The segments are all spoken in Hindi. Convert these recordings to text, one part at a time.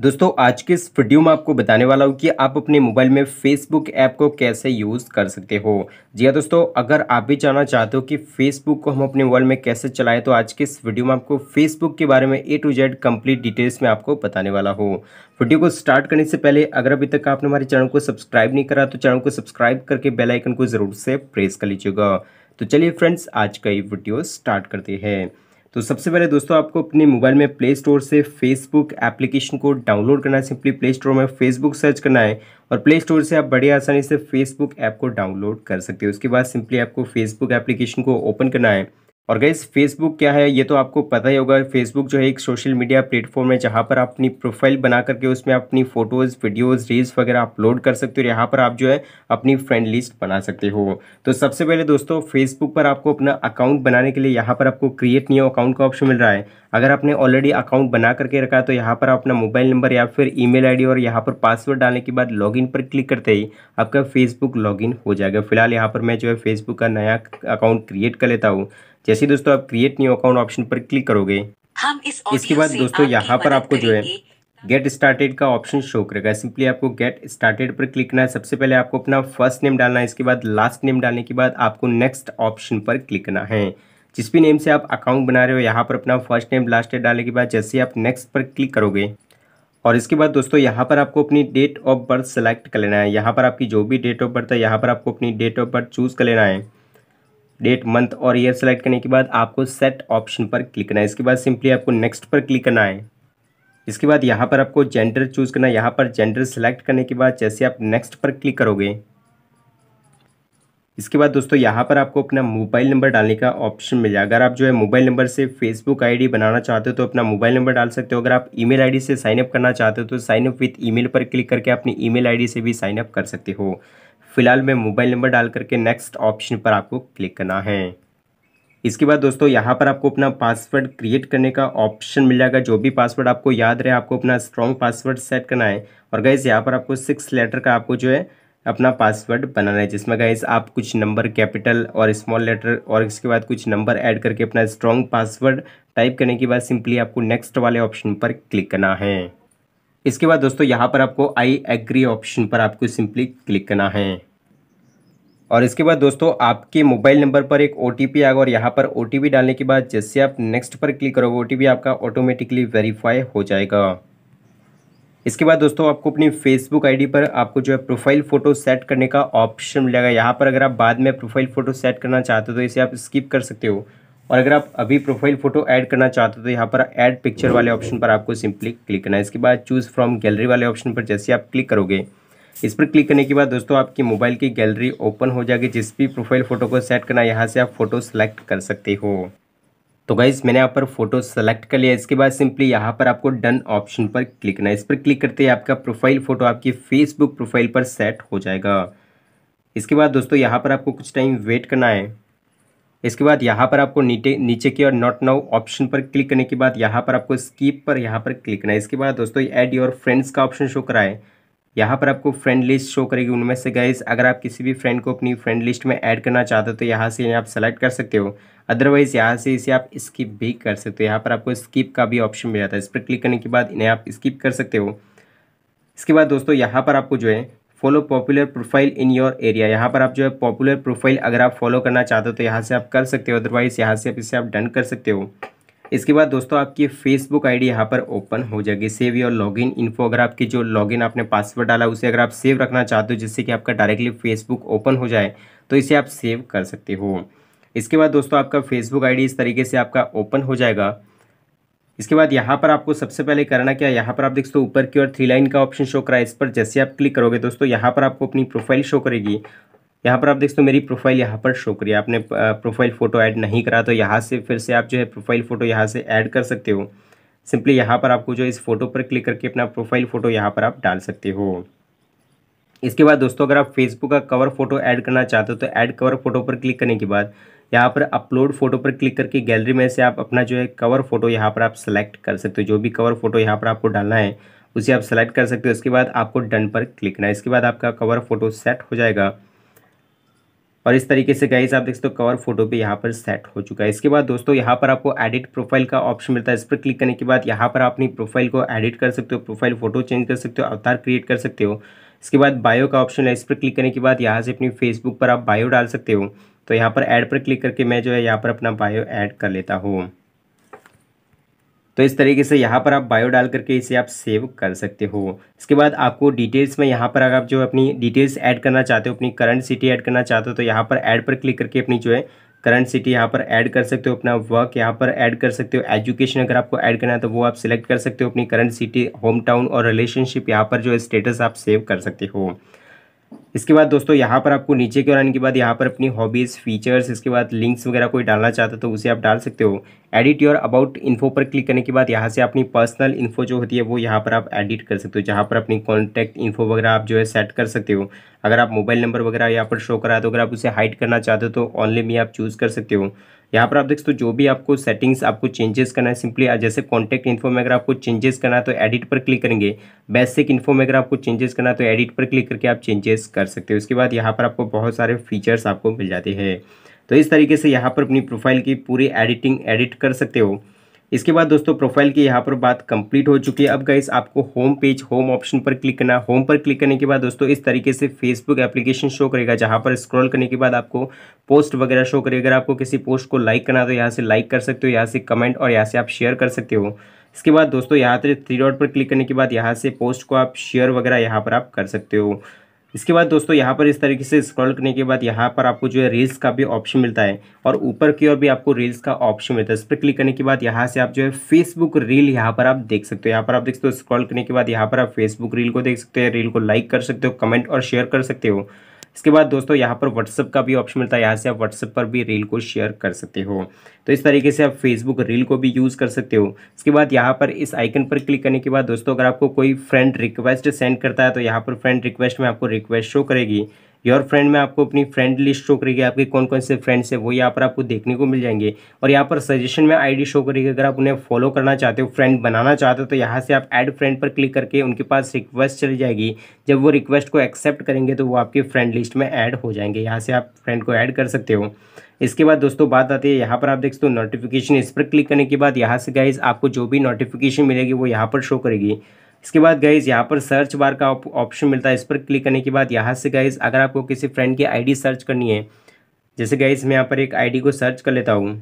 दोस्तों आज के इस वीडियो में आपको बताने वाला हूँ कि आप अपने मोबाइल में फेसबुक ऐप को कैसे यूज़ कर सकते हो जी हाँ दोस्तों अगर आप भी जानना चाहते हो कि फेसबुक को हम अपने मोबाइल में कैसे चलाएं तो आज के इस वीडियो में आपको फेसबुक के बारे में A to Z complete details में आपको बताने वाला हूँ वीडियो को स्टार्ट करने से पहले अगर अभी तक आपने हमारे चैनल को सब्सक्राइब नहीं करा तो चैनल को सब्सक्राइब करके बेलाइकन को ज़रूर से प्रेस कर लीजिएगा तो चलिए फ्रेंड्स आज का ये वीडियो स्टार्ट करते हैं तो सबसे पहले दोस्तों आपको अपने मोबाइल में प्ले स्टोर से फेसबुक एप्लीकेशन को डाउनलोड करना है सिंपली प्ले स्टोर में फेसबुक सर्च करना है और प्ले स्टोर से आप बड़ी आसानी से फेसबुक ऐप को डाउनलोड कर सकते हो उसके बाद सिंपली आपको फेसबुक एप्लीकेशन को ओपन करना है और गैस फेसबुक क्या है ये तो आपको पता ही होगा फेसबुक जो है एक सोशल मीडिया प्लेटफॉर्म है जहाँ पर आप अपनी प्रोफाइल बना करके उसमें अपनी फोटोज़ वीडियोज़ रील्स वगैरह अपलोड कर सकते हो और यहाँ पर आप जो है अपनी फ्रेंड लिस्ट बना सकते हो तो सबसे पहले दोस्तों फेसबुक पर आपको अपना अकाउंट बनाने के लिए यहाँ पर आपको क्रिएट न्यू अकाउंट का ऑप्शन मिल रहा है अगर आपने ऑलरेडी अकाउंट बना करके रखा है तो यहाँ पर अपना मोबाइल नंबर या फिर ई मेल और यहाँ पर पासवर्ड डालने के बाद लॉग पर क्लिक करते ही आपका फेसबुक लॉग हो जाएगा फिलहाल यहाँ पर मैं जो है फेसबुक का नया अकाउंट क्रिएट कर लेता हूँ जैसे दोस्तों आप क्रिएट न्यू अकाउंट ऑप्शन पर क्लिक करोगे इस इसके बाद दोस्तों यहाँ पर आपको जो है गेट स्टार्टेड का ऑप्शन शो करेगा सिंपली आपको गेट स्टार्टेड पर क्लिक करना है सबसे पहले आपको अपना फर्स्ट नेम डालना है इसके बाद लास्ट नेम डालने के बाद आपको नेक्स्ट ऑप्शन पर क्लिक करना है जिस भी नेम से आप अकाउंट बना रहे हो यहाँ पर अपना फर्स्ट नेम लास्ट डेट डालने के बाद जैसे आप नेक्स्ट पर क्लिक करोगे और इसके बाद दोस्तों यहाँ पर आपको अपनी डेट ऑफ बर्थ सेलेक्ट कर लेना है यहाँ पर आपकी जो भी डेट ऑफ बर्थ है यहाँ पर आपको अपनी डेट ऑफ बर्थ चूज़ कर लेना है डेट मंथ और ईयर सेलेक्ट करने के बाद आपको सेट ऑप्शन पर क्लिक करना है इसके बाद सिंपली आपको नेक्स्ट पर क्लिक करना है इसके बाद यहाँ पर आपको जेंडर चूज़ करना है यहाँ पर जेंडर सेलेक्ट करने के बाद जैसे आप नेक्स्ट पर क्लिक करोगे इसके बाद दोस्तों यहाँ पर आपको अपना मोबाइल नंबर डालने का ऑप्शन मिल जाएगा अगर आप जो है मोबाइल नंबर से फेसबुक आईडी बनाना चाहते हो तो अपना मोबाइल नंबर डाल सकते हो अगर आप ईमेल आईडी से साइनअप करना चाहते हो तो साइनअप विथ ईमेल पर क्लिक करके अपनी ईमेल आईडी से भी साइनअप कर सकते हो फिलहाल मैं मोबाइल नंबर डाल करके नेक्स्ट ऑप्शन पर आपको क्लिक करना है इसके बाद दोस्तों यहाँ पर आपको अपना पासवर्ड क्रिएट करने का ऑप्शन मिल जाएगा जो भी पासवर्ड आपको याद रहे आपको अपना स्ट्रॉन्ग पासवर्ड सेट करना है और गैस यहाँ पर आपको सिक्स लेटर का आपको जो है अपना पासवर्ड बनाना है जिसमें गैस आप कुछ नंबर कैपिटल और स्मॉल लेटर और इसके बाद कुछ नंबर ऐड करके अपना स्ट्रॉन्ग पासवर्ड टाइप करने के बाद सिंपली आपको नेक्स्ट वाले ऑप्शन पर क्लिक करना है इसके बाद दोस्तों यहाँ पर आपको आई एग्री ऑप्शन पर आपको सिंपली क्लिक करना है और इसके बाद दोस्तों आपके मोबाइल नंबर पर एक ओ आएगा और यहाँ पर ओ डालने के बाद जैसे आप नेक्स्ट पर क्लिक करोगे ओ आपका ऑटोमेटिकली वेरीफाई हो जाएगा इसके बाद दोस्तों आपको अपनी फेसबुक आईडी पर आपको जो है प्रोफाइल फ़ोटो सेट करने का ऑप्शन मिलेगा यहाँ पर अगर आप बाद में प्रोफाइल फ़ोटो सेट करना चाहते हो तो इसे आप स्किप कर सकते हो और अगर आप अभी प्रोफाइल फोटो ऐड करना चाहते हो तो यहाँ पर ऐड पिक्चर वाले ऑप्शन पर आपको सिंपली क्लिक करना है इसके बाद चूज़ फ्रॉम गैलरी वाले ऑप्शन पर जैसे आप क्लिक करोगे इस पर क्लिक करने के बाद दोस्तों आपकी मोबाइल की गैलरी ओपन हो जाएगी जिस भी प्रोफाइल फ़ोटो को सेट करना है यहाँ से आप फ़ोटो सेलेक्ट कर सकते हो तो गाइज मैंने यहाँ पर फोटो सेलेक्ट कर लिया इसके बाद सिंपली यहाँ पर आपको डन ऑप्शन पर क्लिक करना है इस पर क्लिक करते ही आपका प्रोफाइल फ़ोटो आपकी फेसबुक प्रोफाइल पर सेट हो जाएगा इसके बाद दोस्तों यहाँ पर आपको कुछ टाइम वेट करना है इसके बाद यहाँ पर आपको नीचे नीचे की ओर नॉट नाउ ऑप्शन पर क्लिक करने के बाद यहाँ पर आपको स्कीप पर यहाँ पर क्लिक करना है इसके बाद दोस्तों ऐड योर फ्रेंड्स का ऑप्शन शो कराए यहाँ पर आपको फ्रेंड लिस्ट शो करेगी उनमें से गाइज अगर आप किसी भी फ्रेंड को अपनी फ्रेंड लिस्ट में ऐड करना चाहते हो तो यहाँ से आप सेलेक्ट कर सकते हो अदरवाइज़ यहाँ से इसे आप स्किप भी कर सकते हो यहाँ पर आपको स्किप का भी ऑप्शन मिल जाता है इस पर क्लिक करने के बाद इन्हें आप स्किप कर सकते हो इसके बाद दोस्तों यहाँ पर आपको जो है follow popular profile in your area यहाँ पर आप जो है पॉपुलर प्रोफाइल अगर आप फॉलो करना चाहते हो तो यहाँ से आप कर सकते हो अदरवाइज यहाँ से आप इसे आप डन कर सकते हो इसके बाद दोस्तों आपकी फेसबुक आईडी यहाँ पर ओपन हो जाएगी सेव योर लॉगिन इन्फो अगर आपकी जो लॉगिन आपने पासवर्ड डाला उसे अगर आप सेव रखना चाहते हो जिससे कि आपका डायरेक्टली फेसबुक ओपन हो जाए तो इसे आप सेव कर सकते हो इसके बाद दोस्तों आपका फेसबुक आईडी इस तरीके से आपका ओपन हो जाएगा इसके बाद यहाँ पर आपको सबसे पहले करना क्या यहाँ पर आप देख सकते हो ऊपर की ओर थ्री लाइन का ऑप्शन शो करा है इस पर जैसे आप क्लिक करोगे दोस्तों यहाँ पर आपको अपनी प्रोफाइल शो करेगी यहाँ पर आप देख सकते हो मेरी प्रोफाइल यहाँ पर शो करिए आपने प्रोफाइल फ़ोटो ऐड नहीं करा तो यहाँ से फिर से आप जो है प्रोफाइल फ़ोटो यहाँ से ऐड कर सकते हो सिंपली यहाँ पर आपको जो इस फ़ोटो पर क्लिक करके अपना प्रोफाइल फ़ोटो यहाँ पर आप डाल सकते हो इसके बाद दोस्तों अगर आप फेसबुक का कवर फ़ोटो ऐड करना चाहते हो तो ऐड कवर फ़ोटो पर क्लिक करने के बाद यहाँ पर अपलोड फोटो पर क्लिक करके गैलरी में से आप अपना जो है कवर फोटो यहाँ पर आप सेलेक्ट कर सकते हो जो भी कवर फोटो यहाँ पर आपको डालना है उसे आप सेलेक्ट कर सकते हो इसके बाद आपको डन पर क्लिक करना है इसके बाद आपका कवर फोटो सेट हो जाएगा और इस तरीके से गाइस आप देख सकते हो कवर फोटो पे यहाँ पर सेट हो चुका है इसके बाद दोस्तों यहाँ पर आपको एडिट प्रोफाइल का ऑप्शन मिलता है इस पर क्लिक करने के बाद यहाँ पर आप अपनी प्रोफाइल को एडिट कर सकते हो प्रोफाइल फोटो चेंज कर सकते हो अवतार क्रिएट कर सकते हो इसके बाद बायो का ऑप्शन है इस पर क्लिक करने के बाद यहाँ से अपनी फेसबुक पर आप बायो डाल सकते हो तो यहाँ पर ऐड पर क्लिक करके मैं जो है यहाँ पर अपना बायो ऐड कर लेता हूँ तो इस तरीके से यहाँ पर आप बायो डाल करके इसे आप सेव कर सकते हो इसके बाद आपको डिटेल्स में यहाँ पर अगर आप जो अपनी डिटेल्स ऐड करना चाहते हो अपनी करंट सिटी ऐड करना चाहते हो तो यहाँ पर ऐड पर क्लिक करके अपनी जो है करंट सिटी यहाँ पर ऐड कर सकते हो अपना वर्क यहाँ पर ऐड कर सकते हो एजुकेशन अगर आपको ऐड करना है तो वो आप सिलेक्ट कर सकते हो अपनी करंट सिटी होम टाउन और रिलेशनशिप यहाँ पर जो है स्टेटस आप सेव कर सकते हो इसके बाद दोस्तों यहाँ पर आपको नीचे के और आने के बाद यहाँ पर अपनी हॉबीज़ फीचर्स इसके बाद लिंक्स वगैरह कोई डालना चाहते तो उसे आप डाल सकते हो एडिट योर अबाउट इन्फो पर क्लिक करने के बाद यहाँ से अपनी पर्सनल इन्फो जो होती है वो यहाँ पर आप एडिट कर सकते हो जहाँ पर अपनी कॉन्टैक्ट इन्फो वगैरह आप जो है सेट कर सकते हो अगर आप मोबाइल नंबर वगैरह यहाँ पर शो करा तो अगर आप उसे हाइड करना चाहते हो तो ऑनली मी आप चूज़ कर सकते हो यहाँ पर आप देख सकते हो जो भी आपको सेटिंग्स आपको चेंजेस करना है सिंपली जैसे कॉन्टैक्ट इन्फो में अगर आपको चेंजेस करना है तो एडिट पर क्लिक करेंगे बेसिक इन्फो में अगर आपको चेंजेस करना है तो एडिट पर क्लिक करके आप चेंजेस कर सकते हो उसके बाद यहाँ पर आपको बहुत सारे फीचर्स आपको मिल जाते हैं तो इस तरीके से यहाँ पर अपनी प्रोफाइल की पूरी एडिटिंग एडिट कर सकते हो इसके बाद दोस्तों प्रोफाइल की यहाँ पर बात कंप्लीट हो चुकी है अब गाइस आपको होम पेज होम ऑप्शन पर क्लिक करना होम पर क्लिक करने के बाद दोस्तों इस तरीके से फेसबुक एप्लीकेशन शो करेगा जहाँ पर स्क्रॉल करने के बाद आपको पोस्ट वगैरह शो करेगा अगर आपको किसी पोस्ट को लाइक करना तो यहाँ से लाइक कर सकते हो यहाँ से कमेंट और यहाँ से आप शेयर कर सकते हो इसके बाद दोस्तों यहाँ पर थ्री डॉट पर क्लिक करने के बाद यहाँ से पोस्ट को आप शेयर वगैरह यहाँ पर आप कर सकते हो इसके बाद दोस्तों यहाँ पर इस तरीके से स्क्रॉल करने के बाद यहाँ पर आपको जो है रील्स का भी ऑप्शन मिलता है और ऊपर की ओर भी आपको रील्स का ऑप्शन मिलता है इस पर क्लिक करने के बाद यहाँ से आप जो है फेसबुक रील यहाँ पर आप देख सकते हो यहाँ पर आप देख सकते हो स्क्रॉल करने के बाद यहाँ पर आप फेसबुक रील को देख सकते हो रील को लाइक कर सकते हो कमेंट और शेयर कर सकते हो इसके बाद दोस्तों यहाँ पर व्हाट्सअप का भी ऑप्शन मिलता है यहाँ से आप व्हाट्सअप पर भी रील को शेयर कर सकते हो तो इस तरीके से आप फेसबुक रील को भी यूज़ कर सकते हो इसके बाद यहाँ पर इस आइकन पर क्लिक करने के बाद दोस्तों अगर आपको कोई फ्रेंड रिक्वेस्ट सेंड करता है तो यहाँ पर फ्रेंड रिक्वेस्ट में आपको रिक्वेस्ट शो करेगी योर फ्रेंड में आपको अपनी फ्रेंड लिस्ट शो करेगी आपके कौन कौन से फ्रेंड्स हैं वो यहाँ पर आपको देखने को मिल जाएंगे और यहाँ पर सजेशन में आईडी शो करेगी अगर आप उन्हें फॉलो करना चाहते हो फ्रेंड बनाना चाहते हो तो यहाँ से आप ऐड फ्रेंड पर क्लिक करके उनके पास रिक्वेस्ट चली जाएगी जब वो रिक्वेस्ट को एक्सेप्ट करेंगे तो वो आपकी फ्रेंड लिस्ट में ऐड हो जाएंगे यहाँ से आप फ्रेंड को ऐड कर सकते हो इसके बाद दोस्तों बात आती है यहाँ पर आप देख सकते हो नोटिफिकेशन इस पर क्लिक करने के बाद यहाँ से गाइज आपको जो भी नोटिफिकेशन मिलेगी वो यहाँ पर शो करेगी इसके बाद गाइज यहाँ पर सर्च बार का ऑप्शन मिलता है इस पर क्लिक करने के बाद यहाँ से गाइज अगर आपको किसी फ्रेंड की आईडी सर्च करनी है जैसे गाइज मैं यहाँ पर एक आईडी को सर्च कर लेता हूँ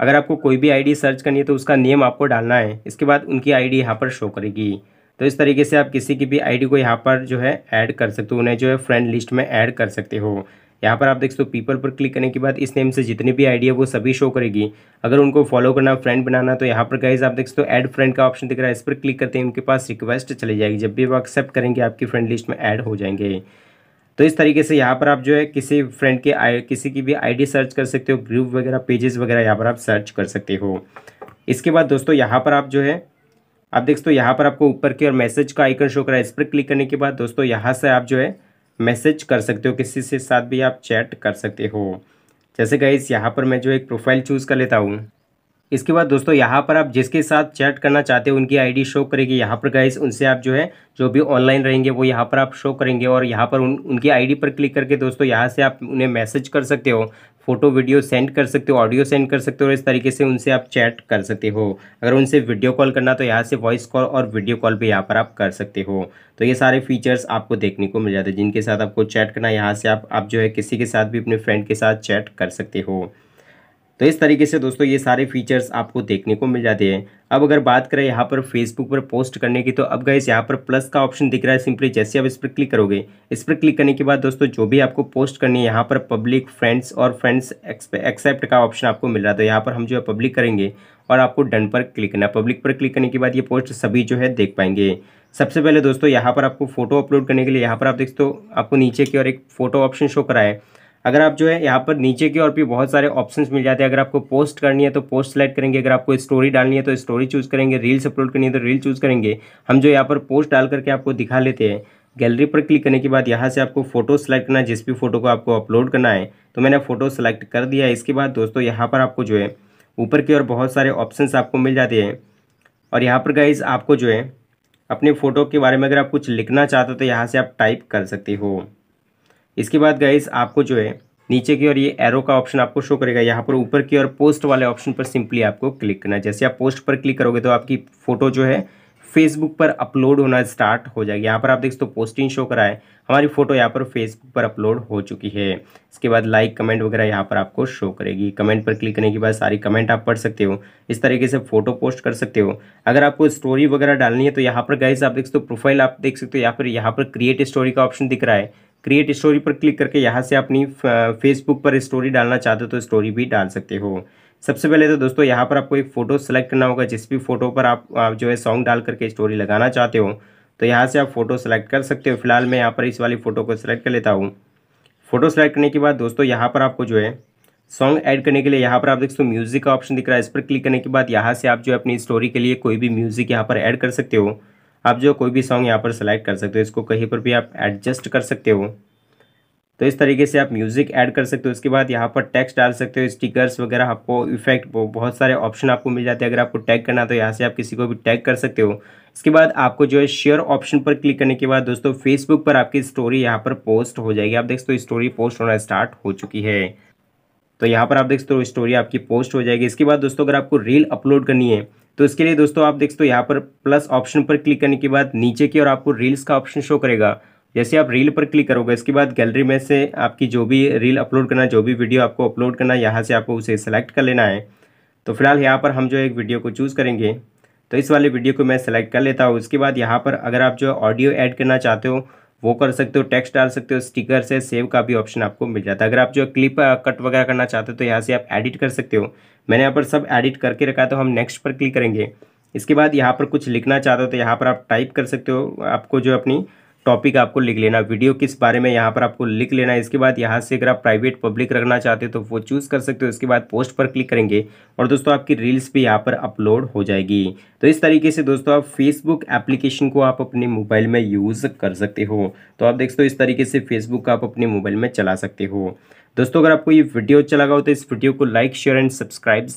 अगर आपको कोई भी आईडी सर्च करनी है तो उसका नेम आपको डालना है इसके बाद उनकी आईडी यहाँ पर शो करेगी तो इस तरीके से आप किसी की भी आईडी को यहाँ पर जो है ऐड कर सकते हो उन्हें जो है फ्रेंड लिस्ट में ऐड कर सकते हो यहाँ पर आप देख सकते हो पीपल पर क्लिक करने के बाद इस नेम से जितनी भी आइडिया वो सभी शो करेगी अगर उनको फॉलो करना फ्रेंड बनाना तो यहाँ पर गाइज आप देख सकते हो ऐड फ्रेंड का ऑप्शन दिख रहा है इस पर क्लिक करते हैं उनके पास रिक्वेस्ट चली जाएगी जब भी वो एक्सेप्ट करेंगे आपकी फ्रेंड लिस्ट में ऐड हो जाएंगे तो इस तरीके से यहाँ पर आप जो है किसी फ्रेंड के आई किसी की भी आई सर्च कर सकते हो ग्रुप वगैरह पेजेस वगैरह यहाँ पर आप सर्च कर सकते हो इसके बाद दोस्तों यहाँ पर आप जो है आप देख सकते हो यहाँ पर आपको ऊपर की और मैसेज का आइकन शो करा है इस पर क्लिक करने के बाद दोस्तों यहाँ से आप जो है मैसेज कर सकते हो किसी से साथ भी आप चैट कर सकते हो जैसे गाइज यहाँ पर मैं जो एक प्रोफाइल चूज़ कर लेता हूँ इसके बाद दोस्तों यहाँ पर आप जिसके साथ चैट करना चाहते हो उनकी आईडी शो करेगी यहाँ पर गाइज उनसे आप जो है जो भी ऑनलाइन रहेंगे वो यहाँ पर आप शो करेंगे और यहाँ पर उन उनकी आईडी पर क्लिक करके दोस्तों यहाँ से आप उन्हें मैसेज कर सकते हो फ़ोटो वीडियो सेंड कर सकते हो ऑडियो सेंड कर सकते हो और इस तरीके से उनसे आप चैट कर सकते हो अगर उनसे वीडियो कॉल करना तो यहाँ से वॉइस कॉल और वीडियो कॉल भी यहाँ पर आप कर सकते हो तो ये सारे फीचर्स आपको देखने को मिल जाते हैं जिनके साथ आपको चैट करना यहाँ से आप आप जो है किसी के साथ भी अपने फ्रेंड के साथ चैट कर सकते हो तो इस तरीके से दोस्तों ये सारे फीचर्स आपको देखने को मिल जाते हैं अब अगर बात करें यहाँ पर फेसबुक पर पोस्ट करने की तो अब इस यहाँ पर प्लस का ऑप्शन दिख रहा है सिंपली जैसे आप इस पर क्लिक करोगे इस पर क्लिक करने के बाद दोस्तों जो भी आपको पोस्ट करनी है यहाँ पर पब्लिक फ्रेंड्स और फ्रेंड्स एक्सेप्ट का ऑप्शन आपको मिल रहा है तो यहाँ पर हम जो है पब्लिक करेंगे और आपको डन पर क्लिक करना पब्लिक पर क्लिक करने के बाद ये पोस्ट सभी जो है देख पाएंगे सबसे पहले दोस्तों यहाँ पर आपको फोटो अपलोड करने के लिए यहाँ पर आप देखते हो आपको नीचे की और एक फोटो ऑप्शन शो कराए अगर आप जो है यहाँ पर नीचे की और भी बहुत सारे ऑप्शन मिल जाते हैं अगर आपको पोस्ट करनी है तो पोस्ट सेलेक्ट करेंगे अगर आपको स्टोरी डालनी है तो स्टोरी चूज़ करेंगे रील्स अपलोड करनी है तो रील चूज़ करेंगे हम जो यहाँ पर पोस्ट डाल करके आपको दिखा लेते हैं गैलरी पर क्लिक करने के बाद यहाँ से आपको फोटो सेलेक्ट करना है जिस भी फोटो को आपको अपलोड करना है तो मैंने फोटो सेलेक्ट कर दिया इसके बाद दोस्तों यहाँ पर आपको जो है ऊपर की ओर बहुत सारे ऑप्शंस आपको मिल जाते हैं और यहाँ पर गाइज आपको जो है अपने फ़ोटो के बारे में अगर आप कुछ लिखना चाहते हो तो यहाँ से आप टाइप कर सकते हो इसके बाद गाइस आपको जो है नीचे की ओर ये एरो का ऑप्शन आपको शो करेगा यहाँ पर ऊपर की ओर पोस्ट वाले ऑप्शन पर सिंपली आपको क्लिक करना है जैसे आप पोस्ट पर क्लिक करोगे तो आपकी फ़ोटो जो है फेसबुक पर अपलोड होना स्टार्ट हो जाएगी यहाँ पर आप देख सकते हो पोस्टिंग शो करा है हमारी फ़ोटो यहाँ पर फेसबुक पर अपलोड हो चुकी है इसके बाद लाइक कमेंट वगैरह यहाँ पर आपको शो करेगी कमेंट पर क्लिक करने के बाद सारी कमेंट आप पढ़ सकते हो इस तरीके से फ़ोटो पोस्ट कर सकते हो अगर आपको स्टोरी वगैरह डालनी है तो यहाँ पर गाइज आप देख सकते हो प्रोफाइल आप देख सकते हो या फिर यहाँ पर क्रिएट स्टोरी का ऑप्शन दिख रहा है क्रिएट स्टोरी पर क्लिक करके यहाँ से अपनी फेसबुक पर स्टोरी डालना चाहते हो तो स्टोरी भी डाल सकते हो सबसे पहले तो दोस्तों यहाँ पर आपको एक फ़ोटो सेलेक्ट करना होगा जिस भी फ़ोटो पर आप, आप जो है सॉन्ग डाल करके स्टोरी लगाना चाहते हो तो यहाँ से आप फ़ोटो सेलेक्ट कर सकते हो फिलहाल मैं यहाँ पर इस वाली फ़ोटो को सिलेक्ट कर लेता हूँ फ़ोटो सेलेक्ट करने के बाद दोस्तों यहाँ पर आपको जो है सॉन्ग ऐड करने के लिए यहाँ पर आप देख सकते हो म्यूज़िक का ऑप्शन दिख रहा है इस पर क्लिक करने के बाद यहाँ से आप जो है अपनी स्टोरी के लिए कोई भी म्यूज़िक यहाँ पर ऐड कर सकते हो आप जो कोई भी सॉन्ग यहाँ पर सेलेक्ट कर सकते हो इसको कहीं पर भी आप एडजस्ट कर सकते हो तो इस तरीके से आप म्यूज़िक ऐड कर सकते हो उसके बाद यहाँ पर टेक्स्ट डाल सकते हो स्टिकर्स वगैरह आपको इफेक्ट बहुत सारे ऑप्शन आपको मिल जाते हैं अगर आपको टैग करना तो यहाँ से आप किसी को भी टैग कर सकते हो इसके बाद आपको जो है शेयर ऑप्शन पर क्लिक करने के बाद दोस्तों फेसबुक पर आपकी स्टोरी यहाँ पर पोस्ट हो जाएगी आप देख सकते हो स्टोरी पोस्ट होना स्टार्ट हो चुकी है तो यहाँ पर आप देख सकते हो स्टोरी आपकी पोस्ट हो जाएगी इसके बाद दोस्तों अगर आपको रील अपलोड करनी है तो इसके लिए दोस्तों आप देख सकते हो यहाँ पर प्लस ऑप्शन पर क्लिक करने के बाद नीचे की और आपको रील्स का ऑप्शन शो करेगा जैसे आप रील पर क्लिक करोगे इसके बाद गैलरी में से आपकी जो भी रील अपलोड करना जो भी वीडियो आपको अपलोड करना यहाँ से आपको उसे सेलेक्ट कर लेना है तो फिलहाल यहाँ पर हम जो एक वीडियो को चूज़ करेंगे तो इस वाले वीडियो को मैं सेलेक्ट कर लेता हूँ उसके बाद यहाँ पर अगर आप जो ऑडियो ऐड करना चाहते हो वो कर सकते हो टेक्स्ट डाल सकते हो स्टिकर से सेव का भी ऑप्शन आपको मिल जाता है अगर आप जो क्लिप कट वगैरह करना चाहते हो तो यहाँ से आप एडिट कर सकते हो मैंने यहाँ पर सब एडिट करके रखा तो हम नेक्स्ट पर क्लिक करेंगे इसके बाद यहाँ पर कुछ लिखना चाहते हो तो यहाँ पर आप टाइप कर सकते हो आपको जो अपनी टॉपिक आपको लिख लेना वीडियो किस बारे में यहाँ पर आपको लिख लेना इसके बाद यहाँ से अगर आप प्राइवेट पब्लिक रखना चाहते हो तो वो चूज़ कर सकते हो इसके बाद पोस्ट पर क्लिक करेंगे और दोस्तों आपकी रील्स भी यहाँ पर अपलोड हो जाएगी तो इस तरीके से दोस्तों आप फेसबुक एप्लीकेशन को आप अपने मोबाइल में यूज़ कर सकते हो तो आप देख सकते हो इस तरीके से फेसबुक आप अपने मोबाइल में चला सकते हो दोस्तों अगर आपको ये वीडियो अच्छा लगा हो तो इस वीडियो को लाइक शेयर एंड सब्सक्राइब